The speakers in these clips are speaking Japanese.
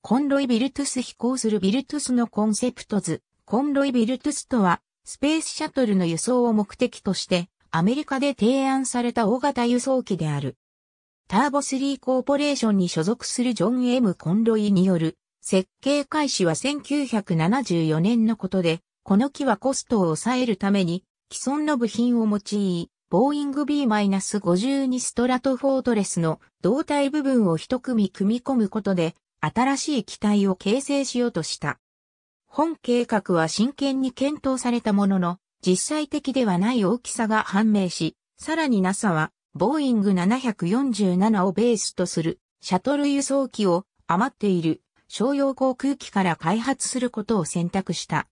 コンロイ・ビルトゥス飛行するビルトゥスのコンセプト図、コンロイ・ビルトゥスとは、スペースシャトルの輸送を目的として、アメリカで提案された大型輸送機である。ターボ3コーポレーションに所属するジョン・ M・ コンロイによる、設計開始は1974年のことで、この機はコストを抑えるために、既存の部品を用い、ボーイング B-52 ストラトフォートレスの胴体部分を一組組み込むことで、新しい機体を形成しようとした。本計画は真剣に検討されたものの、実際的ではない大きさが判明し、さらに NASA は、ボーイング747をベースとする、シャトル輸送機を余っている商用航空機から開発することを選択した。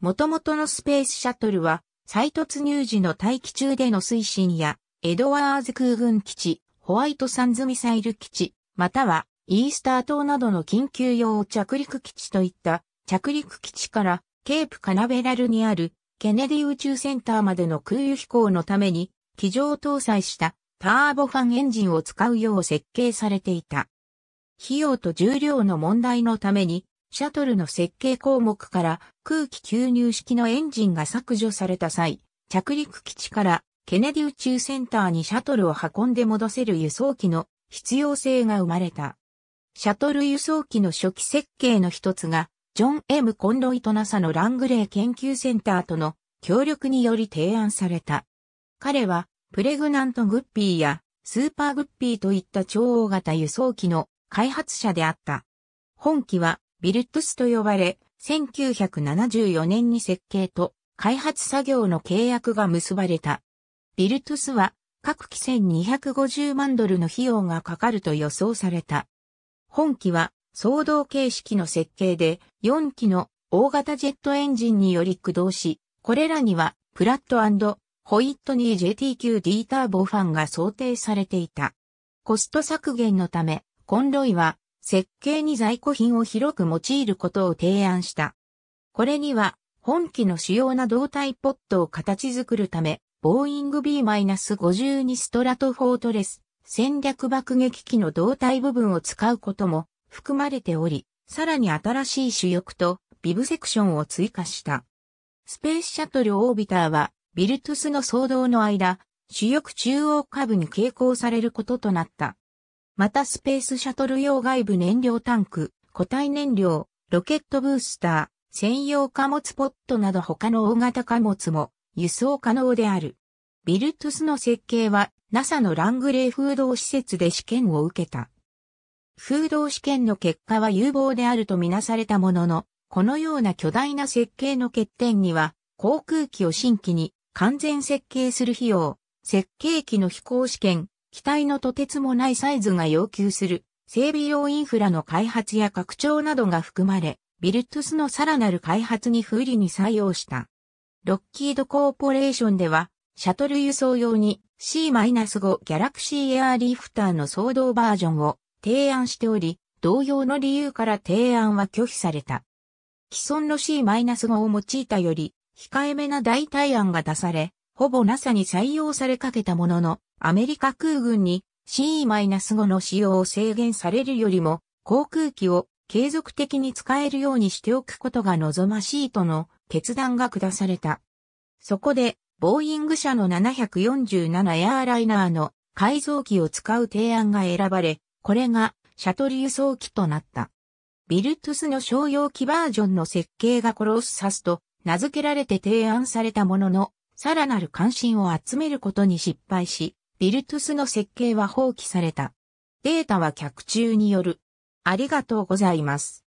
元々のスペースシャトルは、再突入時の大気中での推進や、エドワーズ空軍基地、ホワイトサンズミサイル基地、またはイースター島などの緊急用着陸基地といった着陸基地からケープカナベラルにあるケネディ宇宙センターまでの空輸飛行のために機上搭載したターボファンエンジンを使うよう設計されていた。費用と重量の問題のためにシャトルの設計項目から空気吸入式のエンジンが削除された際、着陸基地からケネディ宇宙センターにシャトルを運んで戻せる輸送機の必要性が生まれた。シャトル輸送機の初期設計の一つが、ジョン・ M・ コンロイと NASA のラングレー研究センターとの協力により提案された。彼は、プレグナント・グッピーや、スーパー・グッピーといった超大型輸送機の開発者であった。本機は、ビルトゥスと呼ばれ、1974年に設計と開発作業の契約が結ばれた。ビルトゥスは、各機1250万ドルの費用がかかると予想された。本機は騒動形式の設計で4機の大型ジェットエンジンにより駆動し、これらにはプラットホイットニー j t q d ターボファンが想定されていた。コスト削減のため、コンロイは設計に在庫品を広く用いることを提案した。これには本機の主要な胴体ポットを形作るため、ボーイング B-52 ストラトフォートレス戦略爆撃機の胴体部分を使うことも含まれており、さらに新しい主翼とビブセクションを追加した。スペースシャトルオービターは、ビルトゥスの騒動の間、主翼中央下部に携行されることとなった。またスペースシャトル用外部燃料タンク、固体燃料、ロケットブースター、専用貨物ポットなど他の大型貨物も輸送可能である。ビルトゥスの設計は NASA のラングレー風洞施設で試験を受けた。風洞試験の結果は有望であるとみなされたものの、このような巨大な設計の欠点には、航空機を新規に完全設計する費用、設計機の飛行試験、機体のとてつもないサイズが要求する、整備用インフラの開発や拡張などが含まれ、ビルトゥスのさらなる開発に不利に採用した。ロッキードコーポレーションでは、シャトル輸送用に C-5 ギャラクシーエアーリフターの騒動バージョンを提案しており、同様の理由から提案は拒否された。既存の C-5 を用いたより、控えめな代替案が出され、ほぼ NASA に採用されかけたものの、アメリカ空軍に C-5 の使用を制限されるよりも、航空機を継続的に使えるようにしておくことが望ましいとの決断が下された。そこでボーイング社の747エアーライナーの改造機を使う提案が選ばれ、これがシャトル輸送機となった。ビルトゥスの商用機バージョンの設計がコロッサスと名付けられて提案されたものの、さらなる関心を集めることに失敗し、ビルトゥスの設計は放棄された。データは客中による。ありがとうございます。